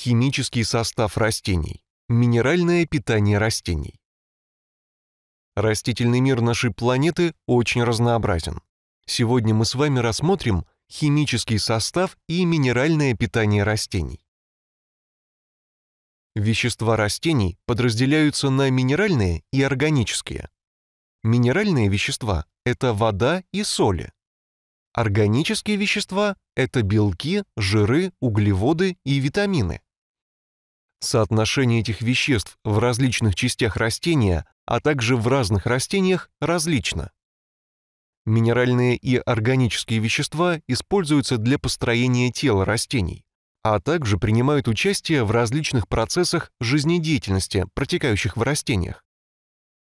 Химический состав растений. Минеральное питание растений. Растительный мир нашей планеты очень разнообразен. Сегодня мы с вами рассмотрим химический состав и минеральное питание растений. Вещества растений подразделяются на минеральные и органические. Минеральные вещества – это вода и соли. Органические вещества – это белки, жиры, углеводы и витамины. Соотношение этих веществ в различных частях растения, а также в разных растениях, различно. Минеральные и органические вещества используются для построения тела растений, а также принимают участие в различных процессах жизнедеятельности, протекающих в растениях.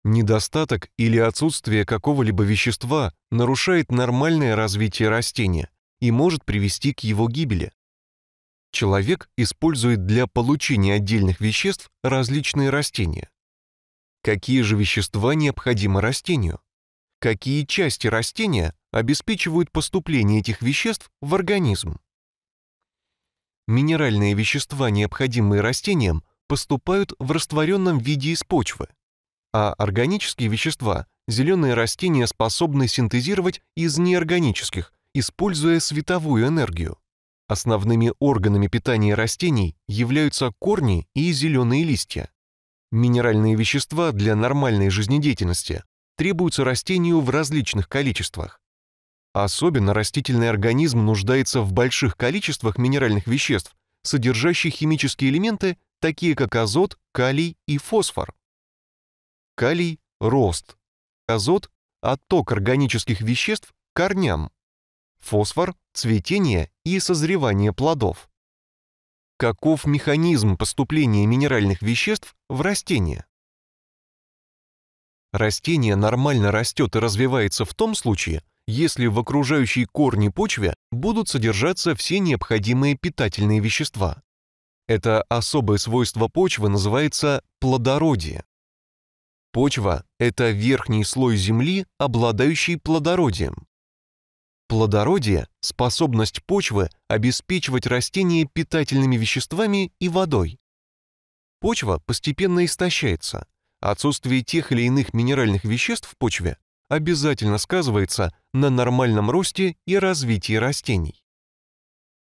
Недостаток или отсутствие какого-либо вещества нарушает нормальное развитие растения и может привести к его гибели человек использует для получения отдельных веществ различные растения. Какие же вещества необходимы растению? Какие части растения обеспечивают поступление этих веществ в организм? Минеральные вещества, необходимые растениям, поступают в растворенном виде из почвы, а органические вещества зеленые растения способны синтезировать из неорганических, используя световую энергию. Основными органами питания растений являются корни и зеленые листья. Минеральные вещества для нормальной жизнедеятельности требуются растению в различных количествах. Особенно растительный организм нуждается в больших количествах минеральных веществ, содержащих химические элементы, такие как азот, калий и фосфор. Калий – рост, азот – отток органических веществ корням фосфор, цветение и созревание плодов. Каков механизм поступления минеральных веществ в растения? Растение нормально растет и развивается в том случае, если в окружающей корне почве будут содержаться все необходимые питательные вещества. Это особое свойство почвы называется плодородие. Почва – это верхний слой земли, обладающий плодородием. Плодородие – способность почвы обеспечивать растения питательными веществами и водой. Почва постепенно истощается. Отсутствие тех или иных минеральных веществ в почве обязательно сказывается на нормальном росте и развитии растений.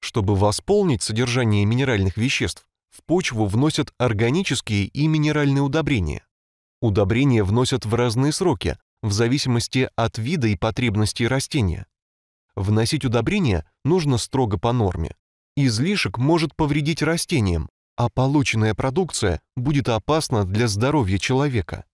Чтобы восполнить содержание минеральных веществ, в почву вносят органические и минеральные удобрения. Удобрения вносят в разные сроки, в зависимости от вида и потребностей растения. Вносить удобрения нужно строго по норме. Излишек может повредить растениям, а полученная продукция будет опасна для здоровья человека.